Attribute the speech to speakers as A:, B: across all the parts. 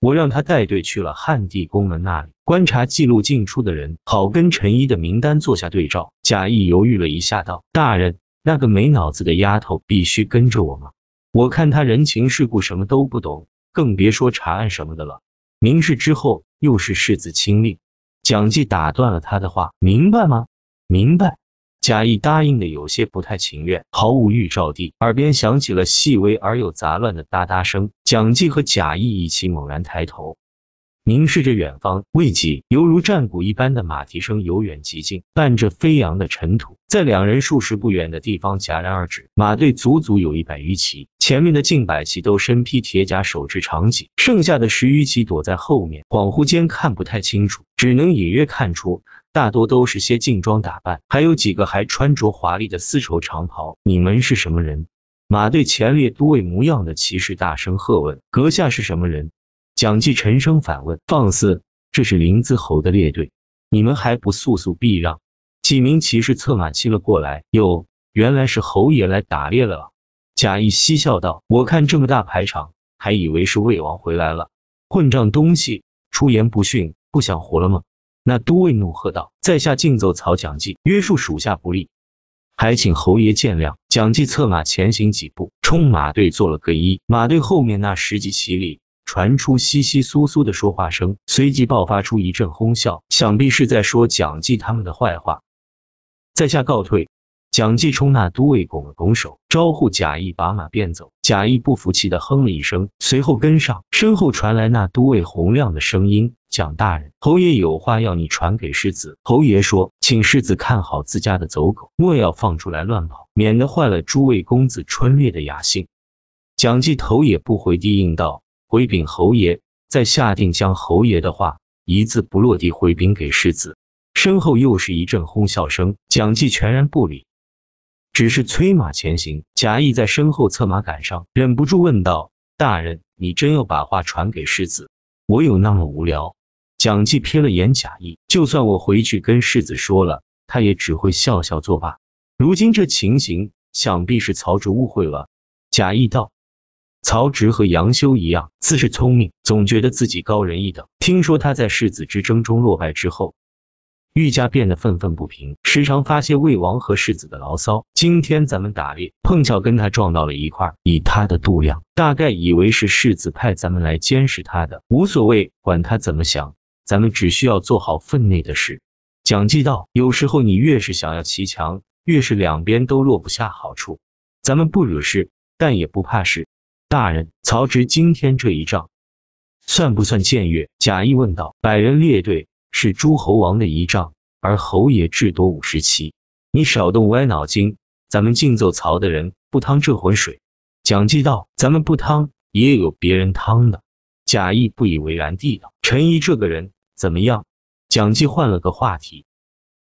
A: 我让他带队去了汉地宫门那里，观察记录进出的人，好跟陈一的名单做下对照。贾谊犹豫了一下，道：“大人，那个没脑子的丫头必须跟着我吗？我看她人情世故什么都不懂，更别说查案什么的了。明事之后，又是世子亲令。”蒋济打断了他的话，明白吗？明白。贾谊答应的有些不太情愿，毫无预兆地，耳边响起了细微而又杂乱的哒哒声。蒋济和贾谊一起猛然抬头，凝视着远方。未几，犹如战鼓一般的马蹄声由远及近，伴着飞扬的尘土，在两人数十步远的地方戛然而止。马队足足有一百余骑，前面的近百骑都身披铁甲，手持长戟，剩下的十余骑躲在后面，恍惚间看不太清楚，只能隐约看出。大多都是些劲装打扮，还有几个还穿着华丽的丝绸长袍。你们是什么人？马队前列都尉模样的骑士大声喝问。阁下是什么人？蒋济沉声反问。放肆！这是临淄侯的列队，你们还不速速避让？几名骑士策马骑了过来。哟，原来是侯爷来打猎了。贾谊嬉笑道，我看这么大排场，还以为是魏王回来了。混账东西，出言不逊，不想活了吗？那都尉怒喝道：“在下敬奏曹蒋纪约束属下不利，还请侯爷见谅。”蒋纪策马前行几步，冲马队做了个揖。马队后面那十几骑里传出窸窸窣窣的说话声，随即爆发出一阵哄笑，想必是在说蒋纪他们的坏话。在下告退。蒋继冲那都尉拱了拱手，招呼贾谊把马便走。贾谊不服气的哼了一声，随后跟上。身后传来那都尉洪亮的声音：“蒋大人，侯爷有话要你传给世子。侯爷说，请世子看好自家的走狗，莫要放出来乱跑，免得坏了诸位公子春猎的雅兴。”蒋继头也不回地应道：“回禀侯爷，在下定将侯爷的话一字不落地回禀给世子。”身后又是一阵哄笑声，蒋继全然不理。只是催马前行，贾谊在身后策马赶上，忍不住问道：“大人，你真要把话传给世子？我有那么无聊？”蒋济瞥了眼贾谊，就算我回去跟世子说了，他也只会笑笑作罢。如今这情形，想必是曹植误会了。贾谊道：“曹植和杨修一样，自是聪明，总觉得自己高人一等。听说他在世子之争中落败之后。”愈加变得愤愤不平，时常发泄魏王和世子的牢骚。今天咱们打猎，碰巧跟他撞到了一块以他的度量，大概以为是世子派咱们来监视他的。无所谓，管他怎么想，咱们只需要做好分内的事。蒋济道，有时候你越是想要骑墙，越是两边都落不下好处。咱们不惹事，但也不怕事。大人，曹植今天这一仗，算不算僭越？贾谊问道。百人列队。是诸侯王的仪仗，而侯爷至多五十骑。你少动歪脑筋，咱们竞奏曹的人不趟这浑水。蒋济道：“咱们不趟，也有别人趟的。”贾谊不以为然地道：“陈怡这个人怎么样？”蒋济换了个话题：“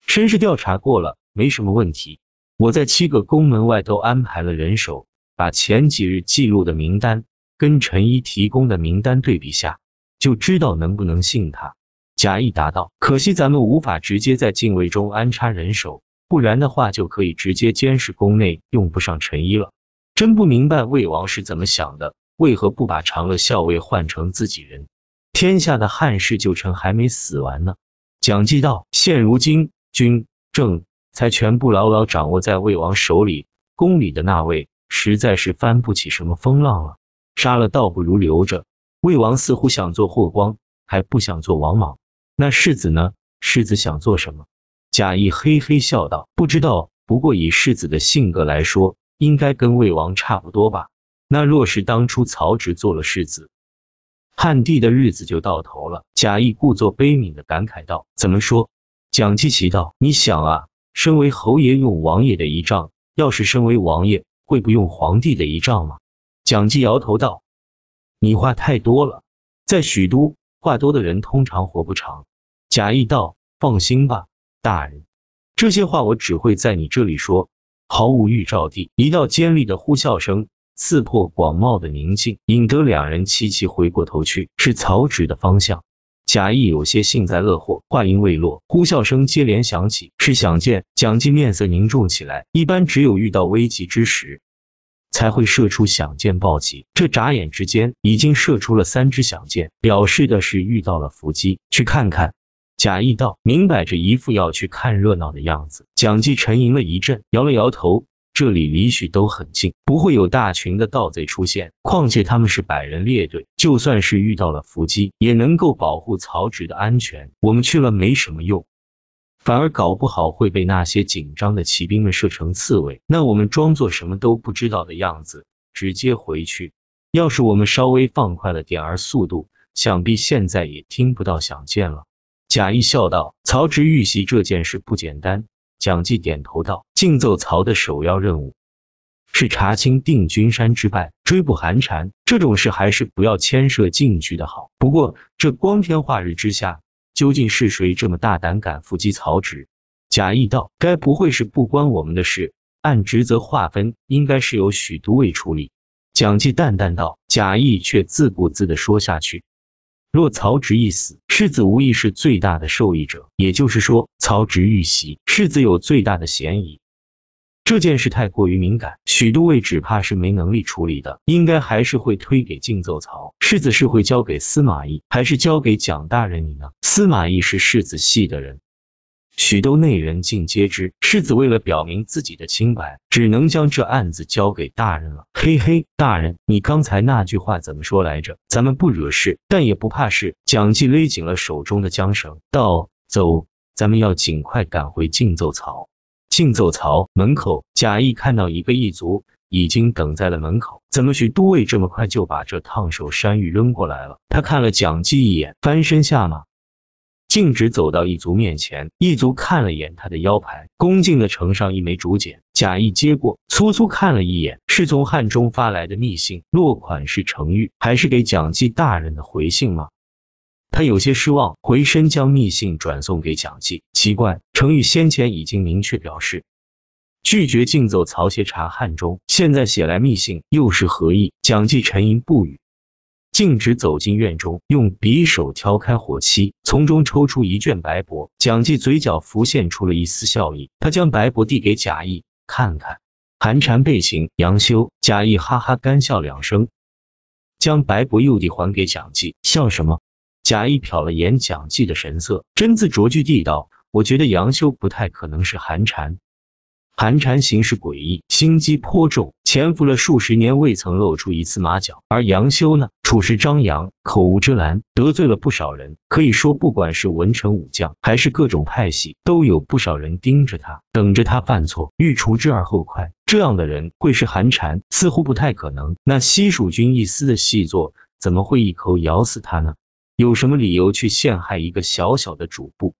A: 身世调查过了，没什么问题。我在七个宫门外都安排了人手，把前几日记录的名单跟陈怡提供的名单对比下，就知道能不能信他。”贾意答道：“可惜咱们无法直接在禁卫中安插人手，不然的话就可以直接监视宫内，用不上陈一了。真不明白魏王是怎么想的，为何不把长乐校尉换成自己人？天下的汉室旧臣还没死完呢。”蒋济道：“现如今军政财全部牢牢掌握在魏王手里，宫里的那位实在是翻不起什么风浪了，杀了倒不如留着。魏王似乎想做霍光，还不想做王莽。”那世子呢？世子想做什么？贾谊嘿嘿笑道：“不知道，不过以世子的性格来说，应该跟魏王差不多吧。”那若是当初曹植做了世子，汉帝的日子就到头了。贾谊故作悲悯的感慨道：“怎么说？”蒋济奇道：“你想啊，身为侯爷用王爷的仪仗，要是身为王爷，会不用皇帝的仪仗吗？”蒋济摇头道：“你话太多了，在许都，话多的人通常活不长。”贾谊道：“放心吧，大人，这些话我只会在你这里说。”毫无预兆地，一道尖利的呼啸声刺破广袤的宁静，引得两人齐齐回过头去，是曹植的方向。贾谊有些幸灾乐祸。话音未落，呼啸声接连响起，是响箭。蒋进面色凝重起来，一般只有遇到危急之时才会射出响箭报喜。这眨眼之间，已经射出了三支响箭，表示的是遇到了伏击。去看看。贾意道，明摆着一副要去看热闹的样子。蒋济沉吟了一阵，摇了摇头。这里离许都很近，不会有大群的盗贼出现。况且他们是百人列队，就算是遇到了伏击，也能够保护曹植的安全。我们去了没什么用，反而搞不好会被那些紧张的骑兵们射成刺猬。那我们装作什么都不知道的样子，直接回去。要是我们稍微放快了点儿速度，想必现在也听不到响箭了。贾谊笑道：“曹植遇袭这件事不简单。”蒋济点头道：“进奏曹的首要任务是查清定军山之败，追捕韩禅。这种事还是不要牵涉进去的好。不过，这光天化日之下，究竟是谁这么大胆，敢伏击曹植？”贾谊道：“该不会是不关我们的事？按职责划分，应该是由许都尉处理。”蒋济淡淡道，贾谊却自顾自的说下去。若曹植一死，世子无疑是最大的受益者。也就是说，曹植遇袭，世子有最大的嫌疑。这件事太过于敏感，许都尉只怕是没能力处理的，应该还是会推给进奏曹。世子是会交给司马懿，还是交给蒋大人你呢？司马懿是世子系的人。许都内人尽皆知，世子为了表明自己的清白，只能将这案子交给大人了。嘿嘿，大人，你刚才那句话怎么说来着？咱们不惹事，但也不怕事。蒋济勒紧了手中的缰绳，道：走，咱们要尽快赶回竞奏曹。竞奏曹门口，贾谊看到一个异族已经等在了门口。怎么许都尉这么快就把这烫手山芋扔过来了？他看了蒋济一眼，翻身下马。径直走到一族面前，一族看了眼他的腰牌，恭敬的呈上一枚竹简，假意接过，粗粗看了一眼，是从汉中发来的密信，落款是程昱，还是给蒋济大人的回信吗？他有些失望，回身将密信转送给蒋济。奇怪，程昱先前已经明确表示拒绝进走曹协查汉中，现在写来密信又是何意？蒋济沉吟不语。径直走进院中，用匕首敲开火漆，从中抽出一卷白帛。蒋济嘴角浮现出了一丝笑意，他将白帛递给贾谊，看看寒蝉背行，杨修。贾谊哈哈干笑两声，将白帛又递还给蒋济。笑什么？贾谊瞟了眼蒋济的神色，真字卓句地道，我觉得杨修不太可能是寒蝉。寒蝉行事诡异，心机颇重，潜伏了数十年，未曾露出一次马脚。而杨修呢，处事张扬，口无遮拦，得罪了不少人。可以说，不管是文臣武将，还是各种派系，都有不少人盯着他，等着他犯错，欲除之而后快。这样的人会是寒蝉，似乎不太可能。那西蜀军一司的细作，怎么会一口咬死他呢？有什么理由去陷害一个小小的主簿？